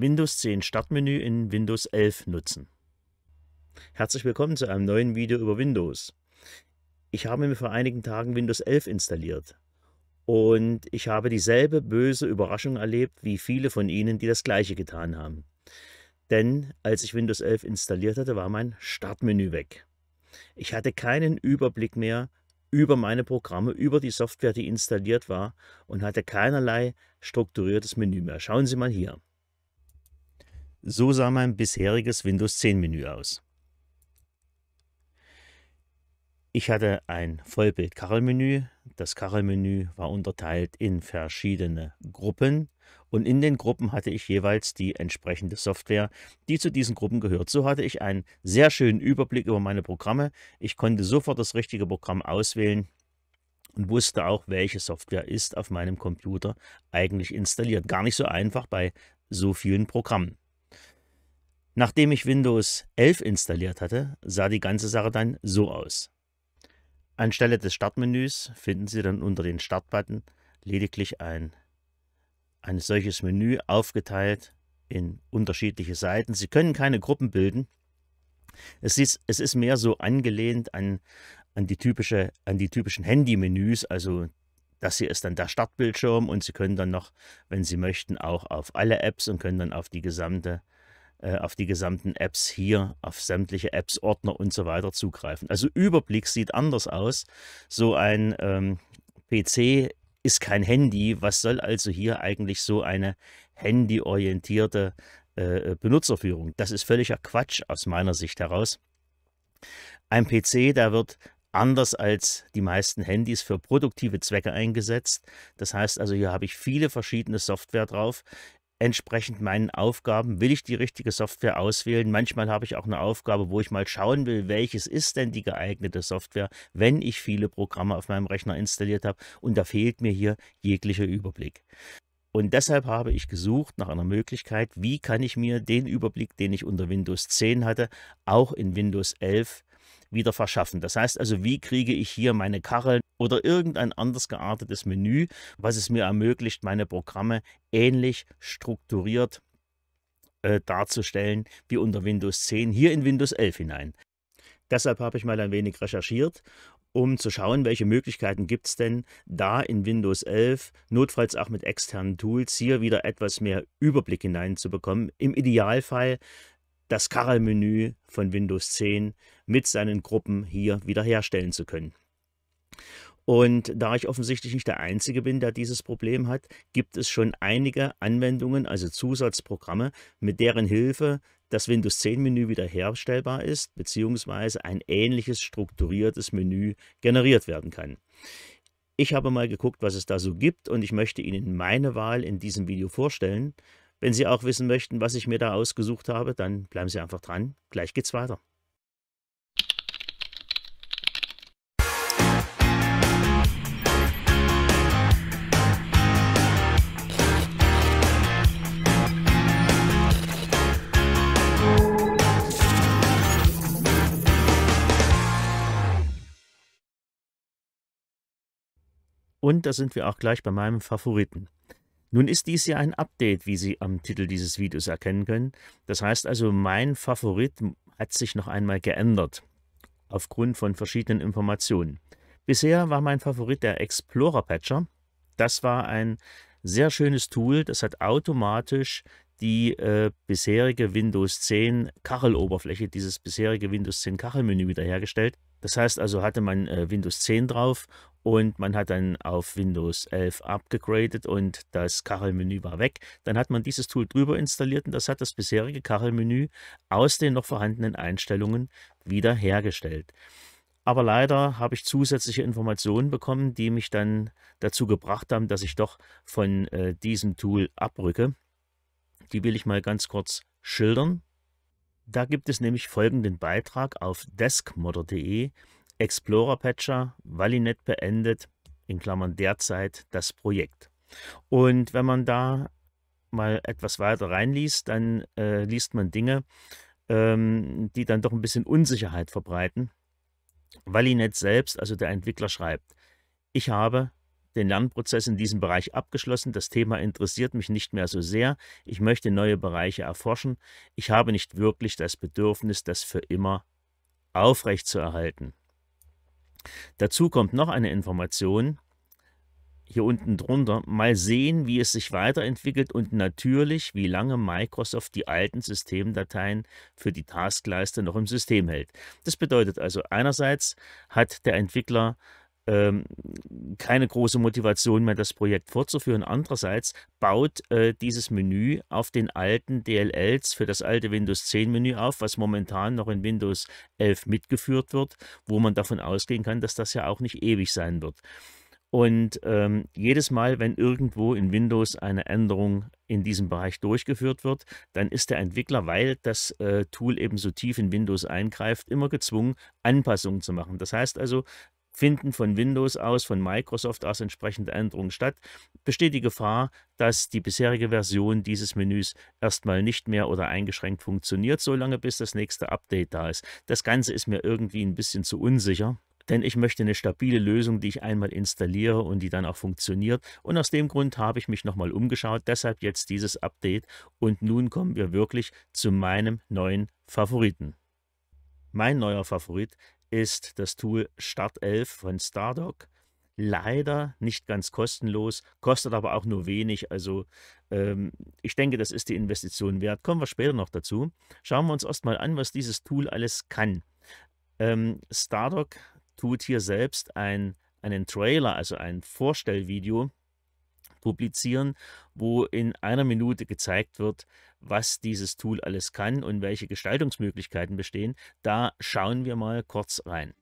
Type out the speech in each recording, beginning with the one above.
Windows 10 Startmenü in Windows 11 nutzen. Herzlich willkommen zu einem neuen Video über Windows. Ich habe mir vor einigen Tagen Windows 11 installiert und ich habe dieselbe böse Überraschung erlebt wie viele von Ihnen, die das gleiche getan haben. Denn als ich Windows 11 installiert hatte, war mein Startmenü weg. Ich hatte keinen Überblick mehr über meine Programme, über die Software, die installiert war und hatte keinerlei strukturiertes Menü mehr. Schauen Sie mal hier. So sah mein bisheriges Windows 10 Menü aus. Ich hatte ein Vollbild-Kachelmenü. Das Kachelmenü war unterteilt in verschiedene Gruppen und in den Gruppen hatte ich jeweils die entsprechende Software, die zu diesen Gruppen gehört. So hatte ich einen sehr schönen Überblick über meine Programme. Ich konnte sofort das richtige Programm auswählen und wusste auch, welche Software ist auf meinem Computer eigentlich installiert. Gar nicht so einfach bei so vielen Programmen. Nachdem ich Windows 11 installiert hatte, sah die ganze Sache dann so aus. Anstelle des Startmenüs finden Sie dann unter den Startbutton lediglich ein, ein solches Menü aufgeteilt in unterschiedliche Seiten. Sie können keine Gruppen bilden. Es ist, es ist mehr so angelehnt an, an, die typische, an die typischen Handy-Menüs, also das hier ist dann der Startbildschirm und Sie können dann noch, wenn Sie möchten, auch auf alle Apps und können dann auf die gesamte äh, äh, auf die gesamten Apps hier, auf sämtliche Apps, Ordner und so weiter zugreifen. Also Überblick sieht anders aus. So ein ähm, PC ist kein Handy. Was soll also hier eigentlich so eine handyorientierte äh, äh Benutzerführung? Das ist völliger Quatsch aus meiner Sicht heraus. Ein PC, der wird anders als die meisten Handys für produktive Zwecke eingesetzt. Das heißt also, hier habe ich viele verschiedene Software drauf entsprechend meinen Aufgaben will ich die richtige Software auswählen. Manchmal habe ich auch eine Aufgabe, wo ich mal schauen will, welches ist denn die geeignete Software, wenn ich viele Programme auf meinem Rechner installiert habe. Und da fehlt mir hier jeglicher Überblick. Und deshalb habe ich gesucht nach einer Möglichkeit, wie kann ich mir den Überblick, den ich unter Windows 10 hatte, auch in Windows 11 wieder verschaffen. Das heißt also, wie kriege ich hier meine Kacheln oder irgendein anders geartetes Menü, was es mir ermöglicht, meine Programme ähnlich strukturiert äh, darzustellen wie unter Windows 10 hier in Windows 11 hinein. Deshalb habe ich mal ein wenig recherchiert, um zu schauen, welche Möglichkeiten gibt es denn, da in Windows 11, notfalls auch mit externen Tools, hier wieder etwas mehr Überblick hineinzubekommen. Im Idealfall das Karl-Menü von Windows 10 mit seinen Gruppen hier wiederherstellen zu können. Und da ich offensichtlich nicht der Einzige bin, der dieses Problem hat, gibt es schon einige Anwendungen, also Zusatzprogramme, mit deren Hilfe das Windows 10 Menü wiederherstellbar ist, beziehungsweise ein ähnliches strukturiertes Menü generiert werden kann. Ich habe mal geguckt, was es da so gibt und ich möchte Ihnen meine Wahl in diesem Video vorstellen. Wenn Sie auch wissen möchten, was ich mir da ausgesucht habe, dann bleiben Sie einfach dran. Gleich geht's weiter. Und da sind wir auch gleich bei meinem Favoriten. Nun ist dies ja ein Update, wie Sie am Titel dieses Videos erkennen können. Das heißt also, mein Favorit hat sich noch einmal geändert, aufgrund von verschiedenen Informationen. Bisher war mein Favorit der Explorer Patcher. Das war ein sehr schönes Tool, das hat automatisch die äh, bisherige Windows 10 Kacheloberfläche, dieses bisherige Windows 10 Kachelmenü wiederhergestellt. Das heißt also, hatte man äh, Windows 10 drauf und man hat dann auf Windows 11 abgegradet und das Kachelmenü war weg. Dann hat man dieses Tool drüber installiert und das hat das bisherige Kachelmenü aus den noch vorhandenen Einstellungen wiederhergestellt. Aber leider habe ich zusätzliche Informationen bekommen, die mich dann dazu gebracht haben, dass ich doch von äh, diesem Tool abrücke. Die will ich mal ganz kurz schildern. Da gibt es nämlich folgenden Beitrag auf deskmodder.de, Explorer Patcher, Valinet beendet, in Klammern derzeit, das Projekt. Und wenn man da mal etwas weiter reinliest, dann äh, liest man Dinge, ähm, die dann doch ein bisschen Unsicherheit verbreiten. Valinet selbst, also der Entwickler, schreibt, ich habe den Lernprozess in diesem Bereich abgeschlossen. Das Thema interessiert mich nicht mehr so sehr. Ich möchte neue Bereiche erforschen. Ich habe nicht wirklich das Bedürfnis, das für immer aufrechtzuerhalten. Dazu kommt noch eine Information, hier unten drunter, mal sehen, wie es sich weiterentwickelt und natürlich, wie lange Microsoft die alten Systemdateien für die Taskleiste noch im System hält. Das bedeutet also, einerseits hat der Entwickler ähm, keine große Motivation mehr, das Projekt fortzuführen. Andererseits baut äh, dieses Menü auf den alten DLLs für das alte Windows 10 Menü auf, was momentan noch in Windows 11 mitgeführt wird, wo man davon ausgehen kann, dass das ja auch nicht ewig sein wird. Und ähm, jedes Mal, wenn irgendwo in Windows eine Änderung in diesem Bereich durchgeführt wird, dann ist der Entwickler, weil das äh, Tool eben so tief in Windows eingreift, immer gezwungen, Anpassungen zu machen. Das heißt also, finden von Windows aus, von Microsoft aus entsprechende Änderungen statt, besteht die Gefahr, dass die bisherige Version dieses Menüs erstmal nicht mehr oder eingeschränkt funktioniert, solange bis das nächste Update da ist. Das Ganze ist mir irgendwie ein bisschen zu unsicher denn ich möchte eine stabile Lösung, die ich einmal installiere und die dann auch funktioniert. Und aus dem Grund habe ich mich nochmal umgeschaut, deshalb jetzt dieses Update. Und nun kommen wir wirklich zu meinem neuen Favoriten. Mein neuer Favorit ist das Tool Start11 von Stardock. Leider nicht ganz kostenlos, kostet aber auch nur wenig. Also ähm, ich denke, das ist die Investition wert. Kommen wir später noch dazu. Schauen wir uns erstmal an, was dieses Tool alles kann. Ähm, Stardock tut hier selbst ein, einen Trailer, also ein Vorstellvideo publizieren, wo in einer Minute gezeigt wird, was dieses Tool alles kann und welche Gestaltungsmöglichkeiten bestehen. Da schauen wir mal kurz rein.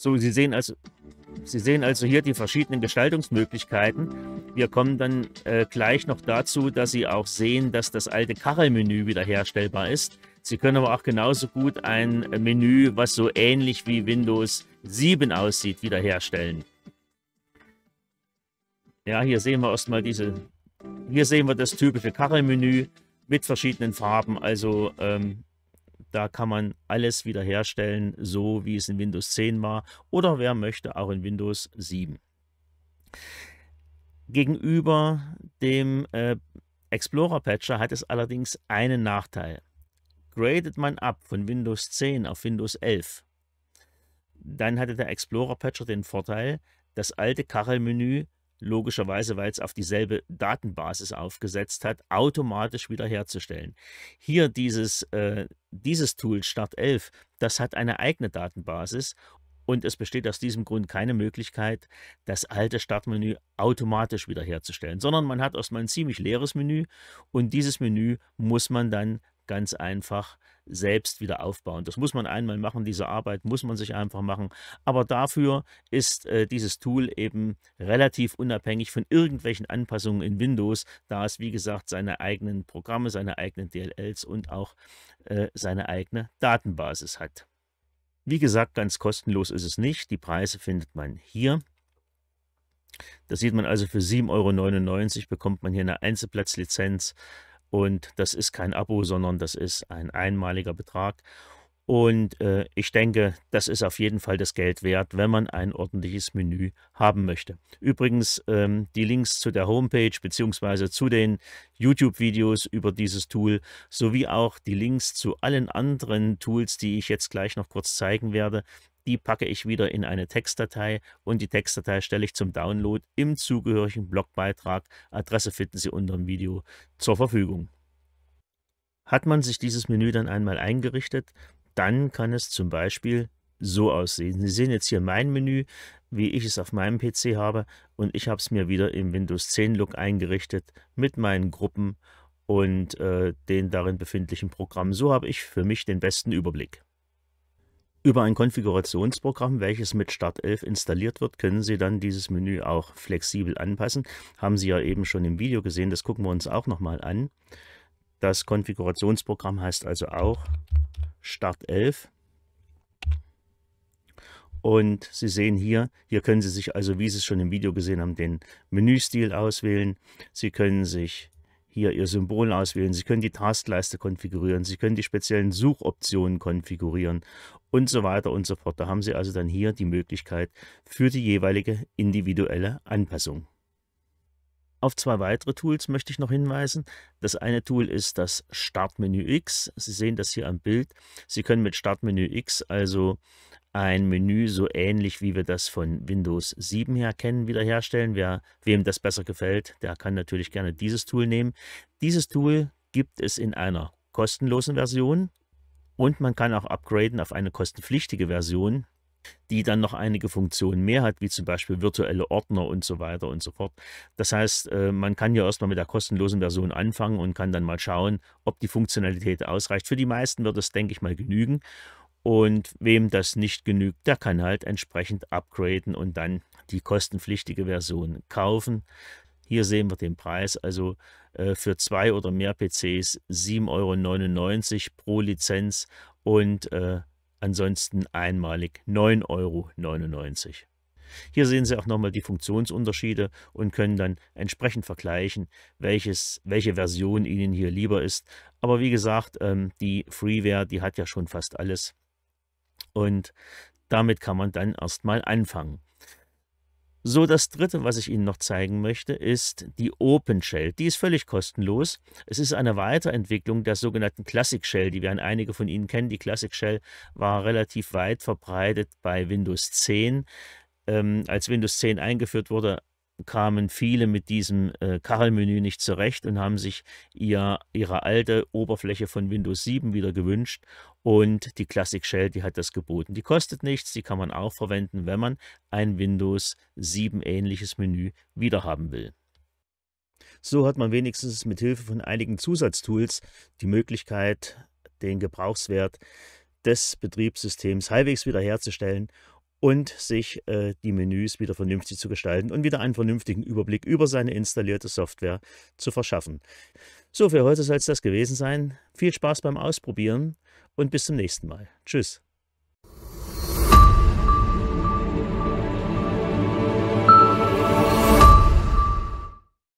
So, Sie sehen also, Sie sehen also hier die verschiedenen Gestaltungsmöglichkeiten. Wir kommen dann äh, gleich noch dazu, dass Sie auch sehen, dass das alte Kachelmenü wiederherstellbar ist. Sie können aber auch genauso gut ein Menü, was so ähnlich wie Windows 7 aussieht, wiederherstellen. Ja, hier sehen wir erstmal diese, hier sehen wir das typische Kachelmenü mit verschiedenen Farben. Also ähm, da kann man alles wiederherstellen, so wie es in Windows 10 war oder wer möchte, auch in Windows 7. Gegenüber dem äh, Explorer Patcher hat es allerdings einen Nachteil. Gradet man ab von Windows 10 auf Windows 11, dann hatte der Explorer Patcher den Vorteil, das alte Kachelmenü logischerweise, weil es auf dieselbe Datenbasis aufgesetzt hat, automatisch wiederherzustellen. Hier dieses, äh, dieses Tool Start 11, das hat eine eigene Datenbasis und es besteht aus diesem Grund keine Möglichkeit, das alte Startmenü automatisch wiederherzustellen, sondern man hat erstmal ein ziemlich leeres Menü und dieses Menü muss man dann ganz einfach selbst wieder aufbauen. Das muss man einmal machen, diese Arbeit muss man sich einfach machen. Aber dafür ist äh, dieses Tool eben relativ unabhängig von irgendwelchen Anpassungen in Windows, da es, wie gesagt, seine eigenen Programme, seine eigenen DLLs und auch äh, seine eigene Datenbasis hat. Wie gesagt, ganz kostenlos ist es nicht. Die Preise findet man hier. Das sieht man also für 7,99 Euro bekommt man hier eine Einzelplatzlizenz und das ist kein Abo, sondern das ist ein einmaliger Betrag und äh, ich denke, das ist auf jeden Fall das Geld wert, wenn man ein ordentliches Menü haben möchte. Übrigens, ähm, die Links zu der Homepage bzw. zu den YouTube-Videos über dieses Tool sowie auch die Links zu allen anderen Tools, die ich jetzt gleich noch kurz zeigen werde, die packe ich wieder in eine Textdatei und die Textdatei stelle ich zum Download im zugehörigen Blogbeitrag. Adresse finden Sie unter dem Video zur Verfügung. Hat man sich dieses Menü dann einmal eingerichtet, dann kann es zum Beispiel so aussehen. Sie sehen jetzt hier mein Menü, wie ich es auf meinem PC habe und ich habe es mir wieder im Windows 10 Look eingerichtet mit meinen Gruppen und äh, den darin befindlichen Programmen. So habe ich für mich den besten Überblick. Über ein Konfigurationsprogramm, welches mit Start 11 installiert wird, können Sie dann dieses Menü auch flexibel anpassen. Haben Sie ja eben schon im Video gesehen, das gucken wir uns auch nochmal an. Das Konfigurationsprogramm heißt also auch Start 11. Und Sie sehen hier, hier können Sie sich also, wie Sie es schon im Video gesehen haben, den Menüstil auswählen. Sie können sich hier Ihr Symbol auswählen. Sie können die Taskleiste konfigurieren. Sie können die speziellen Suchoptionen konfigurieren und so weiter und so fort. Da haben Sie also dann hier die Möglichkeit für die jeweilige individuelle Anpassung. Auf zwei weitere Tools möchte ich noch hinweisen. Das eine Tool ist das Startmenü X. Sie sehen das hier am Bild. Sie können mit Startmenü X also ein Menü so ähnlich wie wir das von Windows 7 her kennen, wiederherstellen. Wer, wem das besser gefällt, der kann natürlich gerne dieses Tool nehmen. Dieses Tool gibt es in einer kostenlosen Version und man kann auch upgraden auf eine kostenpflichtige Version die dann noch einige Funktionen mehr hat, wie zum Beispiel virtuelle Ordner und so weiter und so fort. Das heißt, äh, man kann ja erstmal mit der kostenlosen Version anfangen und kann dann mal schauen, ob die Funktionalität ausreicht. Für die meisten wird es, denke ich mal, genügen. Und wem das nicht genügt, der kann halt entsprechend upgraden und dann die kostenpflichtige Version kaufen. Hier sehen wir den Preis, also äh, für zwei oder mehr PCs 7,99 Euro pro Lizenz und äh, Ansonsten einmalig 9,99 Euro. Hier sehen Sie auch nochmal die Funktionsunterschiede und können dann entsprechend vergleichen, welches, welche Version Ihnen hier lieber ist. Aber wie gesagt, ähm, die Freeware, die hat ja schon fast alles. Und damit kann man dann erstmal anfangen. So, das dritte, was ich Ihnen noch zeigen möchte, ist die Open Shell. Die ist völlig kostenlos. Es ist eine Weiterentwicklung der sogenannten Classic Shell, die werden einige von Ihnen kennen. Die Classic Shell war relativ weit verbreitet bei Windows 10. Ähm, als Windows 10 eingeführt wurde, kamen viele mit diesem äh, Kachelmenü nicht zurecht und haben sich ihr, ihre alte Oberfläche von Windows 7 wieder gewünscht. Und die Classic Shell, die hat das geboten. Die kostet nichts, die kann man auch verwenden, wenn man ein Windows 7 ähnliches Menü wieder haben will. So hat man wenigstens mit Hilfe von einigen Zusatztools die Möglichkeit, den Gebrauchswert des Betriebssystems halbwegs wiederherzustellen und sich äh, die Menüs wieder vernünftig zu gestalten und wieder einen vernünftigen Überblick über seine installierte Software zu verschaffen. So, für heute soll es das gewesen sein. Viel Spaß beim Ausprobieren und bis zum nächsten Mal. Tschüss.